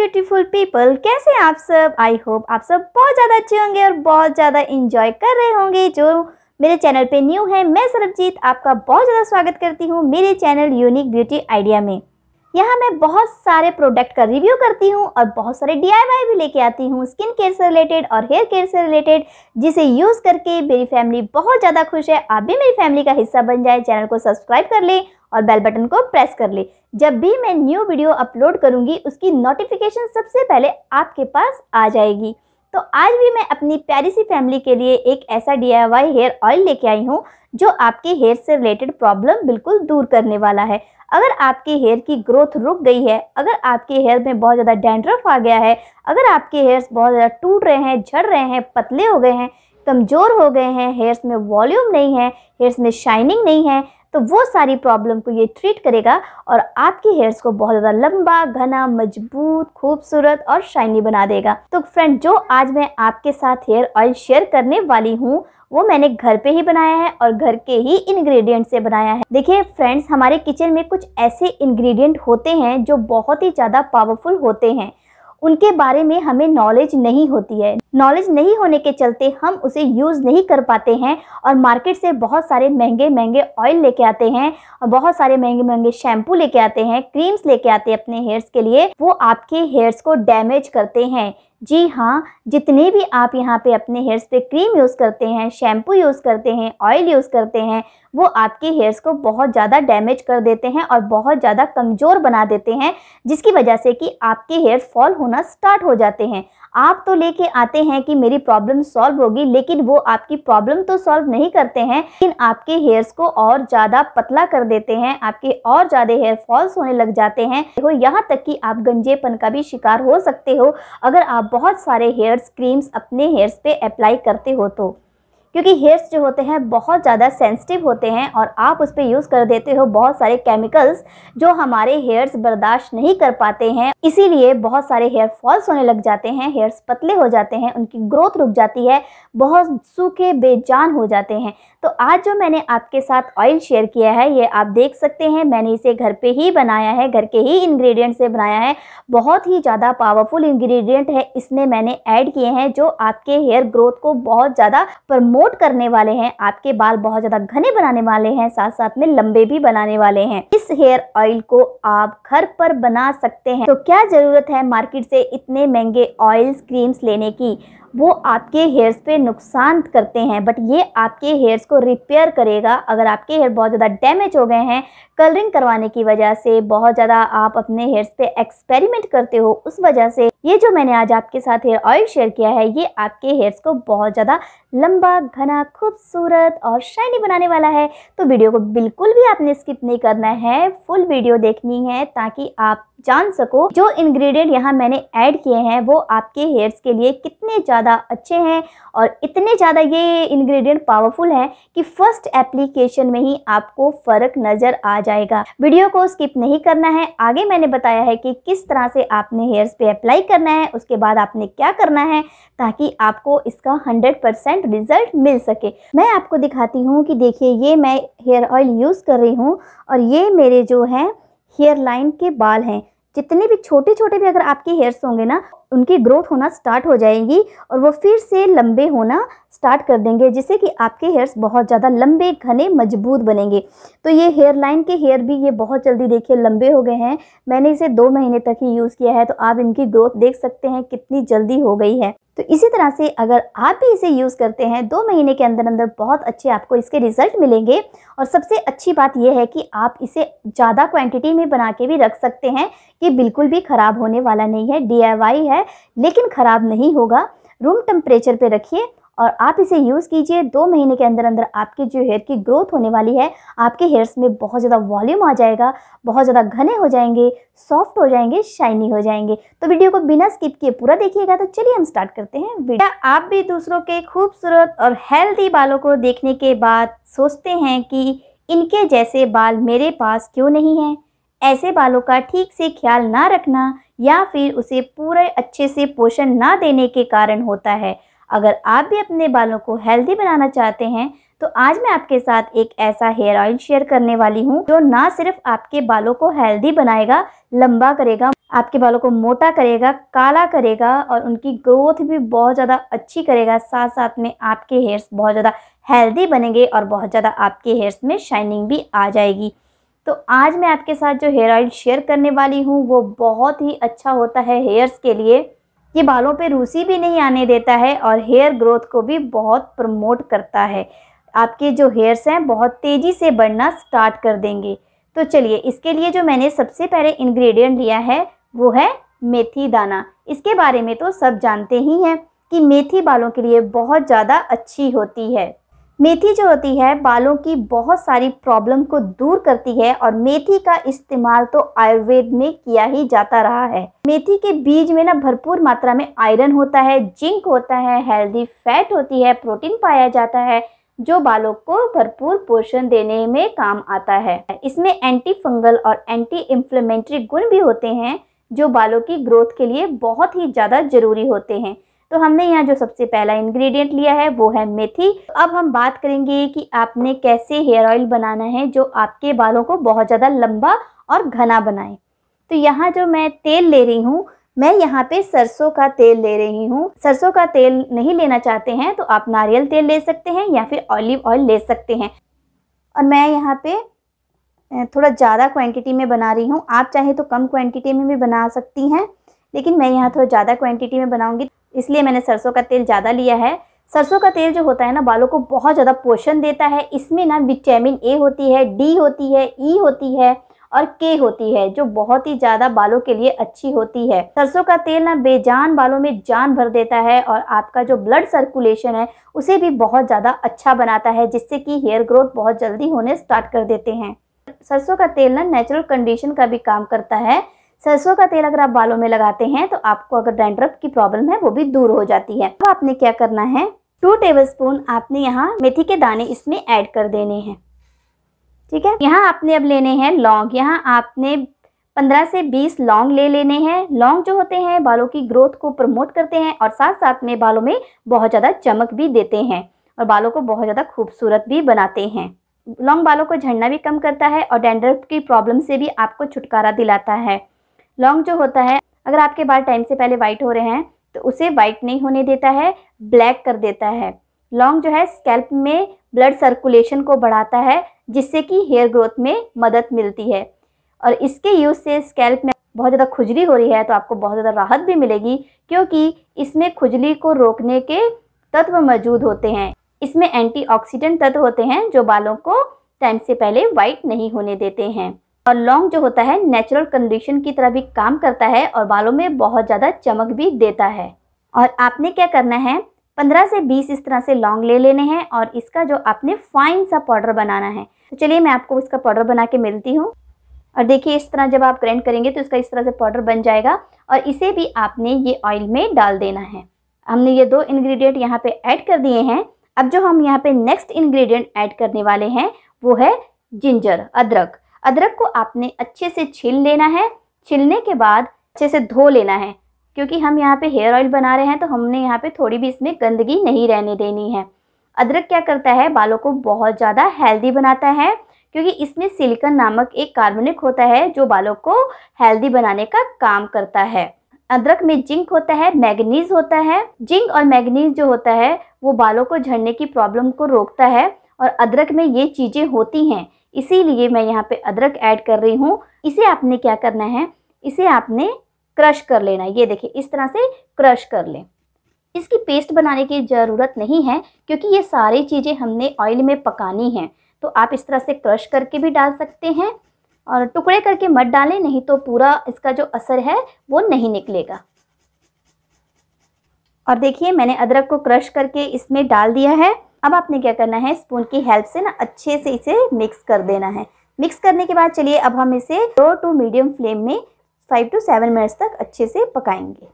beautiful people कैसे आप सब आई होप आप सब बहुत ज़्यादा अच्छे होंगे और बहुत ज़्यादा इंजॉय कर रहे होंगे जो मेरे चैनल पे न्यू है मैं सरबजीत आपका बहुत ज़्यादा स्वागत करती हूँ मेरे चैनल यूनिक ब्यूटी आइडिया में यहाँ मैं बहुत सारे प्रोडक्ट का रिव्यू करती हूँ और बहुत सारे डी भी लेके आती हूँ स्किन केयर से रिलेटेड और हेयर केयर से रिलेटेड जिसे यूज़ करके मेरी फैमिली बहुत ज़्यादा खुश है आप भी मेरी फैमिली का हिस्सा बन जाए चैनल को सब्सक्राइब कर लें और बेल बटन को प्रेस कर ले जब भी मैं न्यू वीडियो अपलोड करूँगी उसकी नोटिफिकेशन सबसे पहले आपके पास आ जाएगी तो आज भी मैं अपनी प्यारी सी फैमिली के लिए एक ऐसा डी हेयर ऑयल लेके आई हूँ जो आपके हेयर से रिलेटेड प्रॉब्लम बिल्कुल दूर करने वाला है अगर आपके हेयर की ग्रोथ रुक गई है अगर आपके हेयर में बहुत ज़्यादा डैंड्रफ आ गया है अगर आपके हेयर्स बहुत ज़्यादा टूट रहे हैं झड़ रहे हैं पतले हो गए हैं कमज़ोर हो गए हैं हेयर्स में वॉल्यूम नहीं है हेयर्स में शाइनिंग नहीं है तो वो सारी प्रॉब्लम को ये ट्रीट करेगा और आपके हेयर्स को बहुत ज़्यादा लंबा घना मजबूत खूबसूरत और शाइनी बना देगा तो फ्रेंड जो आज मैं आपके साथ हेयर ऑयल शेयर करने वाली हूँ वो मैंने घर पे ही बनाया है और घर के ही इंग्रेडिएंट से बनाया है देखिए फ्रेंड्स हमारे किचन में कुछ ऐसे इंग्रेडिएंट होते हैं जो बहुत ही ज़्यादा पावरफुल होते हैं उनके बारे में हमें नॉलेज नहीं होती है नॉलेज नहीं होने के चलते हम उसे यूज़ नहीं कर पाते हैं और मार्केट से बहुत सारे महंगे महंगे ऑयल लेके आते हैं और बहुत सारे महंगे महंगे शैम्पू लेके आते हैं क्रीम्स लेके आते हैं अपने हेयर्स के लिए वो आपके हेयर्स को डैमेज करते हैं जी हाँ जितने भी आप यहाँ पे अपने हेयर्स पे क्रीम यूज़ करते हैं शैम्पू यूज़ करते हैं ऑयल यूज़ करते हैं वो आपके हेयर्स को बहुत ज़्यादा डैमेज कर देते हैं और बहुत ज़्यादा कमज़ोर बना देते हैं जिसकी वजह से कि आपके हेयर फॉल होना स्टार्ट हो जाते हैं आप तो लेके आते हैं कि मेरी प्रॉब्लम सॉल्व होगी लेकिन वो आपकी प्रॉब्लम तो सॉल्व नहीं करते हैं लेकिन आपके हेयर्स को और ज़्यादा पतला कर देते हैं आपके और ज़्यादा हेयर फॉल्स होने लग जाते हैं देखो यहाँ तक कि आप गंजेपन का भी शिकार हो सकते हो अगर आप बहुत सारे हेयर्स क्रीम्स अपने हेयर्स पे अप्लाई करते हो तो क्योंकि हेयर्स जो होते हैं बहुत ज़्यादा सेंसिटिव होते हैं और आप उस पर यूज़ कर देते हो बहुत सारे केमिकल्स जो हमारे हेयर्स बर्दाश्त नहीं कर पाते हैं इसीलिए बहुत सारे हेयर फॉल्स होने लग जाते हैं हेयर्स पतले हो जाते हैं उनकी ग्रोथ रुक जाती है बहुत सूखे बेजान हो जाते हैं तो आज जो मैंने आपके साथ ऑयल शेयर किया है ये आप देख सकते हैं मैंने इसे घर पर ही बनाया है घर के ही इन्ग्रीडियंट से बनाया है बहुत ही ज़्यादा पावरफुल इन्ग्रीडियंट है इसमें मैंने ऐड किए हैं जो आपके हेयर ग्रोथ को बहुत ज़्यादा प्रमोट प्रमोट करने वाले हैं आपके बाल बहुत ज़्यादा घने बनाने वाले हैं साथ साथ में लंबे भी बनाने वाले हैं इस हेयर ऑयल को आप घर पर बना सकते हैं तो क्या ज़रूरत है मार्केट से इतने महंगे ऑयल्स क्रीम्स लेने की वो आपके हेयर्स पे नुकसान करते हैं बट ये आपके हेयर्स को रिपेयर करेगा अगर आपके हेयर बहुत ज़्यादा डैमेज हो गए हैं कलरिंग करवाने की वजह से बहुत ज़्यादा आप अपने हेयर्स पे एक्सपेरिमेंट करते हो उस वजह से ये जो मैंने आज आपके साथ हेयर ऑयल शेयर किया है ये आपके हेयर्स को बहुत ज़्यादा लंबा घना खूबसूरत और शाइनी बनाने वाला है तो वीडियो को बिल्कुल भी आपने स्किप नहीं करना है फुल वीडियो देखनी है ताकि आप जान सको जो इंग्रेडिएंट यहाँ मैंने ऐड किए हैं वो आपके हेयर्स के लिए कितने ज़्यादा अच्छे हैं और इतने ज़्यादा ये इंग्रेडिएंट पावरफुल हैं कि फर्स्ट एप्लीकेशन में ही आपको फ़र्क नज़र आ जाएगा वीडियो को स्किप नहीं करना है आगे मैंने बताया है कि किस तरह से आपने हेयर्स पे अप्लाई करना है उसके बाद आपने क्या करना है ताकि आपको इसका हंड्रेड रिजल्ट मिल सके मैं आपको दिखाती हूँ कि देखिए ये मैं हेयर ऑयल यूज़ कर रही हूँ और ये मेरे जो है हेयर लाइन के बाल हैं जितने भी छोटे छोटे भी अगर आपके हेयर्स होंगे ना उनकी ग्रोथ होना स्टार्ट हो जाएगी और वो फिर से लंबे होना स्टार्ट कर देंगे जिससे कि आपके हेयर्स बहुत ज़्यादा लंबे घने मजबूत बनेंगे तो ये हेयर लाइन के हेयर भी ये बहुत जल्दी देखिए लंबे हो गए हैं मैंने इसे दो महीने तक ही यूज़ किया है तो आप इनकी ग्रोथ देख सकते हैं कितनी जल्दी हो गई है तो इसी तरह से अगर आप भी इसे यूज़ करते हैं दो महीने के अंदर अंदर बहुत अच्छे आपको इसके रिजल्ट मिलेंगे और सबसे अच्छी बात यह है कि आप इसे ज़्यादा क्वांटिटी में बना के भी रख सकते हैं कि बिल्कुल भी ख़राब होने वाला नहीं है डी है लेकिन ख़राब नहीं होगा रूम टेम्परेचर पर रखिए और आप इसे यूज़ कीजिए दो महीने के अंदर अंदर आपके जो हेयर की ग्रोथ होने वाली है आपके हेयर्स में बहुत ज़्यादा वॉल्यूम आ जाएगा बहुत ज़्यादा घने हो जाएंगे सॉफ्ट हो जाएंगे शाइनी हो जाएंगे तो वीडियो को बिना स्किप किए पूरा देखिएगा तो चलिए हम स्टार्ट करते हैं वीडियो आप भी दूसरों के खूबसूरत और हेल्दी बालों को देखने के बाद सोचते हैं कि इनके जैसे बाल मेरे पास क्यों नहीं हैं ऐसे बालों का ठीक से ख्याल ना रखना या फिर उसे पूरे अच्छे से पोषण ना देने के कारण होता है अगर आप भी अपने बालों को हेल्दी बनाना चाहते हैं तो आज मैं आपके साथ एक ऐसा हेयर ऑयल शेयर करने वाली हूँ जो ना सिर्फ आपके बालों को हेल्दी बनाएगा लंबा करेगा आपके बालों को मोटा करेगा काला करेगा और उनकी ग्रोथ भी बहुत ज़्यादा अच्छी करेगा साथ साथ में आपके हेयर्स बहुत ज़्यादा हेल्दी बनेंगे और बहुत ज़्यादा आपके हेयर्स में शाइनिंग भी आ जाएगी तो आज मैं आपके साथ जो हेयर ऑयल शेयर करने वाली हूँ वो बहुत ही अच्छा होता है हेयर्स के लिए ये बालों पे रूसी भी नहीं आने देता है और हेयर ग्रोथ को भी बहुत प्रमोट करता है आपके जो हेयर्स हैं बहुत तेज़ी से बढ़ना स्टार्ट कर देंगे तो चलिए इसके लिए जो मैंने सबसे पहले इंग्रेडिएंट लिया है वो है मेथी दाना इसके बारे में तो सब जानते ही हैं कि मेथी बालों के लिए बहुत ज़्यादा अच्छी होती है मेथी जो होती है बालों की बहुत सारी प्रॉब्लम को दूर करती है और मेथी का इस्तेमाल तो आयुर्वेद में किया ही जाता रहा है मेथी के बीज में ना भरपूर मात्रा में आयरन होता है जिंक होता है हेल्दी फैट होती है प्रोटीन पाया जाता है जो बालों को भरपूर पोषण देने में काम आता है इसमें एंटी फंगल और एंटी इंफ्लेमेंट्री गुण भी होते हैं जो बालों की ग्रोथ के लिए बहुत ही ज़्यादा जरूरी होते हैं तो हमने यहाँ जो सबसे पहला इंग्रेडिएंट लिया है वो है मेथी अब हम बात करेंगे कि आपने कैसे हेयर ऑयल बनाना है जो आपके बालों को बहुत ज़्यादा लंबा और घना बनाए तो यहाँ जो मैं तेल ले रही हूँ मैं यहाँ पे सरसों का तेल ले रही हूँ सरसों का तेल नहीं लेना चाहते हैं तो आप नारियल तेल ले सकते हैं या फिर ऑलिव ऑयल ले सकते हैं और मैं यहाँ पे थोड़ा ज़्यादा क्वांटिटी में बना रही हूँ आप चाहे तो कम क्वांटिटी में भी बना सकती हैं लेकिन मैं यहाँ थोड़ा ज़्यादा क्वांटिटी में बनाऊँगी इसलिए मैंने सरसों का तेल ज़्यादा लिया है सरसों का तेल जो होता है ना बालों को बहुत ज़्यादा पोषण देता है इसमें ना विटामिन ए होती है डी होती है ई e होती है और के होती है जो बहुत ही ज़्यादा बालों के लिए अच्छी होती है सरसों का तेल ना बेजान बालों में जान भर देता है और आपका जो ब्लड सर्कुलेशन है उसे भी बहुत ज़्यादा अच्छा बनाता है जिससे कि हेयर ग्रोथ बहुत जल्दी होने स्टार्ट कर देते हैं सरसों का तेल ना नेचुरल कंडीशन का भी काम करता है सरसों का तेल अगर आप बालों में लगाते हैं तो आपको अगर डेंड्रफ की प्रॉब्लम है वो भी दूर हो जाती है अब तो आपने क्या करना है टू टेबल स्पून आपने यहाँ मेथी के दाने इसमें ऐड कर देने हैं ठीक है यहाँ आपने अब लेने हैं लौंग यहाँ आपने 15 से 20 लौंग ले लेने हैं लौंग जो होते हैं बालों की ग्रोथ को प्रमोट करते हैं और साथ साथ में बालों में बहुत ज़्यादा चमक भी देते हैं और बालों को बहुत ज़्यादा खूबसूरत भी बनाते हैं लौंग बालों को झड़ना भी कम करता है और डेंड्रफ की प्रॉब्लम से भी आपको छुटकारा दिलाता है लॉन्ग जो होता है अगर आपके बाल टाइम से पहले वाइट हो रहे हैं तो उसे वाइट नहीं होने देता है ब्लैक कर देता है लॉन्ग जो है स्कैल्प में ब्लड सर्कुलेशन को बढ़ाता है जिससे कि हेयर ग्रोथ में मदद मिलती है और इसके यूज़ से स्कैल्प में बहुत ज़्यादा खुजली हो रही है तो आपको बहुत ज़्यादा राहत भी मिलेगी क्योंकि इसमें खुजली को रोकने के तत्व मौजूद होते हैं इसमें एंटीऑक्सीडेंट तत्व होते हैं जो बालों को टाइम से पहले वाइट नहीं होने देते हैं और लौंग जो होता है नेचुरल कंडीशन की तरह भी काम करता है और बालों में बहुत ज़्यादा चमक भी देता है और आपने क्या करना है 15 से 20 इस तरह से लौंग ले लेने हैं और इसका जो आपने फाइन सा पाउडर बनाना है तो चलिए मैं आपको इसका पाउडर बना के मिलती हूँ और देखिए इस तरह जब आप ग्राइंड करेंगे तो इसका इस तरह से पाउडर बन जाएगा और इसे भी आपने ये ऑयल में डाल देना है हमने ये दो इन्ग्रीडियंट यहाँ पे ऐड कर दिए हैं अब जो हम यहाँ पे नेक्स्ट इन्ग्रीडियंट ऐड करने वाले हैं वो है जिंजर अदरक अदरक को आपने अच्छे से छील लेना है छिलने के बाद अच्छे से धो लेना है क्योंकि हम यहाँ पे हेयर ऑयल बना रहे हैं तो हमने यहाँ पे थोड़ी भी इसमें गंदगी नहीं रहने देनी है अदरक क्या करता है बालों को बहुत ज़्यादा हेल्दी बनाता है क्योंकि इसमें सिलिकन नामक एक कार्बनिक होता है जो बालों को हेल्दी बनाने का काम करता है अदरक में जिंक होता है मैग्नीज होता है जिंक और मैग्नीज जो होता है वो बालों को झड़ने की प्रॉब्लम को रोकता है और अदरक में ये चीज़ें होती हैं इसीलिए मैं यहाँ पे अदरक ऐड कर रही हूँ इसे आपने क्या करना है इसे आपने क्रश कर लेना ये देखिए इस तरह से क्रश कर लें इसकी पेस्ट बनाने की ज़रूरत नहीं है क्योंकि ये सारी चीज़ें हमने ऑयल में पकानी हैं तो आप इस तरह से क्रश करके भी डाल सकते हैं और टुकड़े करके मत डालें नहीं तो पूरा इसका जो असर है वो नहीं निकलेगा और देखिए मैंने अदरक को क्रश करके इसमें डाल दिया है अब आपने क्या करना है स्पून की हेल्प से ना अच्छे से इसे मिक्स कर देना है मिक्स करने के बाद चलिए अब हम इसे लो टू मीडियम फ्लेम में फाइव टू सेवन मिनट्स तक अच्छे से पकाएंगे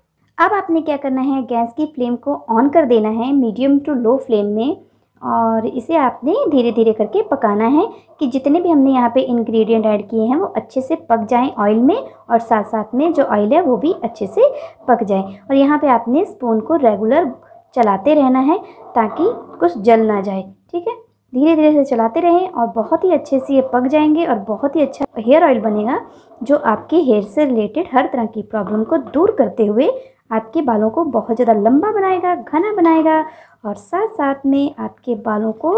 अब आपने क्या करना है गैस की फ्लेम को ऑन कर देना है मीडियम टू लो फ्लेम में और इसे आपने धीरे धीरे करके पकाना है कि जितने भी हमने यहाँ पे इंग्रेडिएंट ऐड किए हैं वो अच्छे से पक जाएं ऑयल में और साथ साथ में जो ऑयल है वो भी अच्छे से पक जाए और यहाँ पे आपने स्पून को रेगुलर चलाते रहना है ताकि कुछ जल ना जाए ठीक है धीरे धीरे से चलाते रहें और बहुत ही अच्छे से ये पक जाएंगे और बहुत ही अच्छा हेयर ऑयल बनेगा जो आपके हेयर से रिलेटेड हर तरह की प्रॉब्लम को दूर करते हुए आपके बालों को बहुत ज़्यादा लंबा बनाएगा घना बनाएगा और साथ साथ में आपके बालों को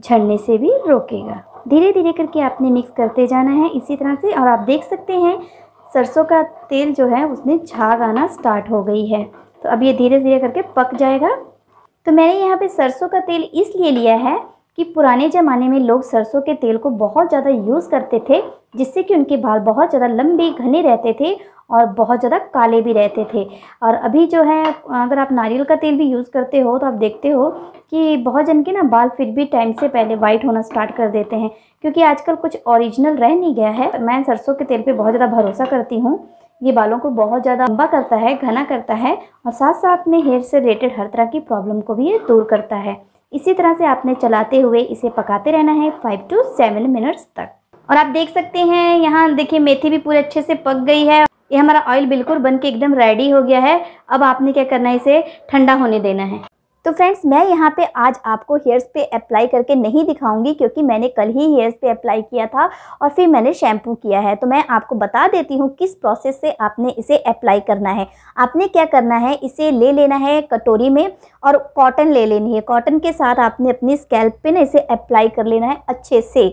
झड़ने से भी रोकेगा धीरे धीरे करके आपने मिक्स करते जाना है इसी तरह से और आप देख सकते हैं सरसों का तेल जो है उसमें झाग आना स्टार्ट हो गई है तो अब ये धीरे धीरे करके पक जाएगा तो मैंने यहाँ पे सरसों का तेल इसलिए लिया है कि पुराने ज़माने में लोग सरसों के तेल को बहुत ज़्यादा यूज़ करते थे जिससे कि उनके बाल बहुत ज़्यादा लंबे घने रहते थे और बहुत ज़्यादा काले भी रहते थे और अभी जो है अगर आप नारियल का तेल भी यूज़ करते हो तो आप देखते हो कि बहुत जन के ना बाल फिर भी टाइम से पहले वाइट होना स्टार्ट कर देते हैं क्योंकि आजकल कुछ ओरिजिनल रह नहीं गया है मैं सरसों के तेल पे बहुत ज़्यादा भरोसा करती हूँ ये बालों को बहुत ज़्यादा लंबा करता है घना करता है और साथ साथ में हेयर से रिलेटेड हर तरह की प्रॉब्लम को भी ये दूर करता है इसी तरह से आपने चलाते हुए इसे पकाते रहना है फाइव टू सेवन मिनट्स तक और आप देख सकते हैं यहाँ देखिए मेथी भी पूरे अच्छे से पक गई है ये हमारा ऑयल बिल्कुल बन के एकदम रेडी हो गया है अब आपने क्या करना है इसे ठंडा होने देना है तो फ्रेंड्स मैं यहाँ पे आज आपको हेयर्स पे अप्लाई करके नहीं दिखाऊंगी क्योंकि मैंने कल ही हेयर्स पे अप्लाई किया था और फिर मैंने शैम्पू किया है तो मैं आपको बता देती हूँ किस प्रोसेस से आपने इसे अप्लाई करना है आपने क्या करना है इसे ले लेना है कटोरी में और कॉटन ले लेनी है कॉटन के साथ आपने अपनी स्कैल्प पे ना इसे अप्लाई कर लेना है अच्छे से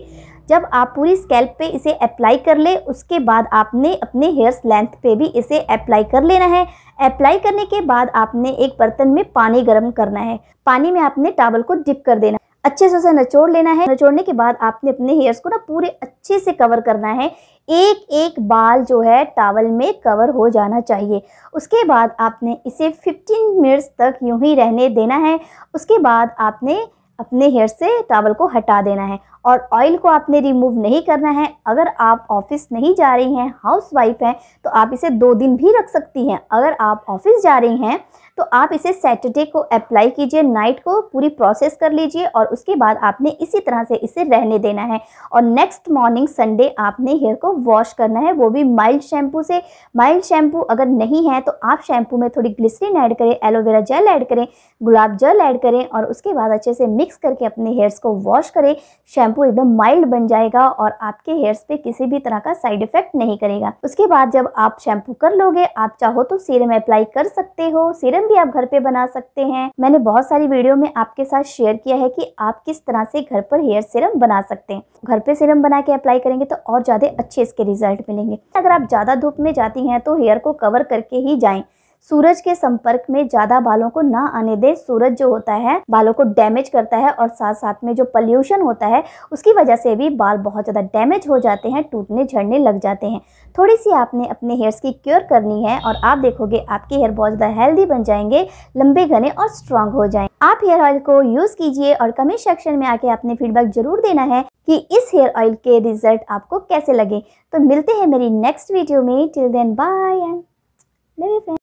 जब आप पूरी स्कैल्प पे इसे अप्लाई कर ले उसके बाद आपने अपने हेयर्स लेंथ पे भी इसे अप्लाई कर लेना है अप्लाई करने के बाद आपने एक बर्तन में पानी गर्म करना है पानी में आपने टावल को डिप कर देना अच्छे से उसे नचोड़ लेना है नचोड़ने के बाद आपने अपने हेयर्स को ना पूरे अच्छे से कवर करना है एक एक बाल जो है टावल में कवर हो जाना चाहिए उसके बाद आपने इसे 15 मिनट्स तक यूं ही रहने देना है उसके बाद आपने अपने हेयर से टावल को हटा देना है और ऑयल को आपने रिमूव नहीं करना है अगर आप ऑफिस नहीं जा रही हैं हाउस वाइफ हैं तो आप इसे दो दिन भी रख सकती हैं अगर आप ऑफिस जा रही हैं तो आप इसे सैटरडे को अप्लाई कीजिए नाइट को पूरी प्रोसेस कर लीजिए और उसके बाद आपने इसी तरह से इसे रहने देना है और नेक्स्ट मॉर्निंग संडे आपने हेयर को वॉश करना है वो भी माइल्ड शैम्पू से माइल्ड शैम्पू अगर नहीं है तो आप शैम्पू में थोड़ी ग्लिसरीन ऐड करें एलोवेरा जेल ऐड करें गुलाब जल ऐड करें और उसके बाद अच्छे से मिक्स करके अपने हेयर्स को वॉश करें शैम्पू एकदम माइल्ड बन जाएगा और आपके हेयर्स पे किसी भी तरह का साइड इफेक्ट नहीं करेगा उसके बाद जब आप शैम्पू कर लोगे आप चाहो तो सीरम अप्लाई कर सकते हो सीरम मिश्रण भी आप घर पे बना सकते हैं मैंने बहुत सारी वीडियो में आपके साथ शेयर किया है कि आप किस तरह से घर पर हेयर सीरम बना सकते हैं घर पे सीरम बना के अप्लाई करेंगे तो और ज्यादा अच्छे इसके रिजल्ट मिलेंगे अगर आप ज्यादा धूप में जाती हैं तो हेयर को कवर करके ही जाएं सूरज के संपर्क में ज्यादा बालों को ना आने दें सूरज जो होता है बालों को डैमेज करता है और साथ साथ में जो पल्यूशन होता है उसकी वजह से भी बाल बहुत ज़्यादा डैमेज हो जाते हैं टूटने झड़ने लग जाते हैं थोड़ी सी आपने अपने हेयर्स की क्योर करनी है और आप देखोगे आपके हेयर बहुत ज़्यादा हेल्दी बन जाएंगे लंबे घने और स्ट्रांग हो जाएंगे आप हेयर ऑयल को यूज़ कीजिए और कमेंट सेक्शन में आके आपने फीडबैक जरूर देना है कि इस हेयर ऑयल के रिजल्ट आपको कैसे लगे तो मिलते हैं मेरी नेक्स्ट वीडियो में टिल देन बाय एंड